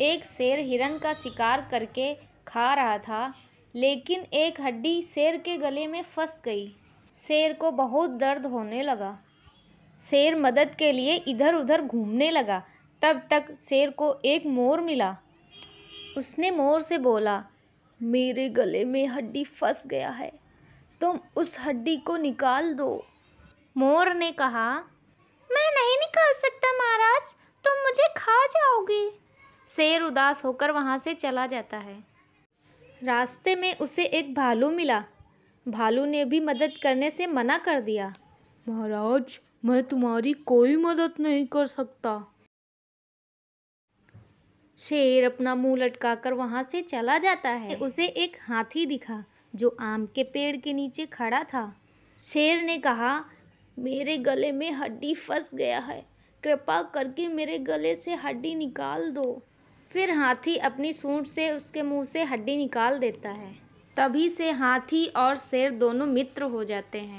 एक शेर हिरण का शिकार करके खा रहा था लेकिन एक हड्डी शेर के गले में फंस गई शेर को बहुत दर्द होने लगा शेर मदद के लिए इधर उधर घूमने लगा तब तक शेर को एक मोर मिला उसने मोर से बोला मेरे गले में हड्डी फंस गया है तुम उस हड्डी को निकाल दो मोर ने कहा मैं नहीं निकाल सकता महाराज शेर उदास होकर वहाँ से चला जाता है रास्ते में उसे एक भालू मिला भालू ने भी मदद करने से मना कर दिया महाराज मैं तुम्हारी कोई मदद नहीं कर सकता शेर अपना मुंह लटकाकर वहां से चला जाता है उसे एक हाथी दिखा जो आम के पेड़ के नीचे खड़ा था शेर ने कहा मेरे गले में हड्डी फंस गया है कृपा करके मेरे गले से हड्डी निकाल दो फिर हाथी अपनी सूंड से उसके मुंह से हड्डी निकाल देता है तभी से हाथी और शेर दोनों मित्र हो जाते हैं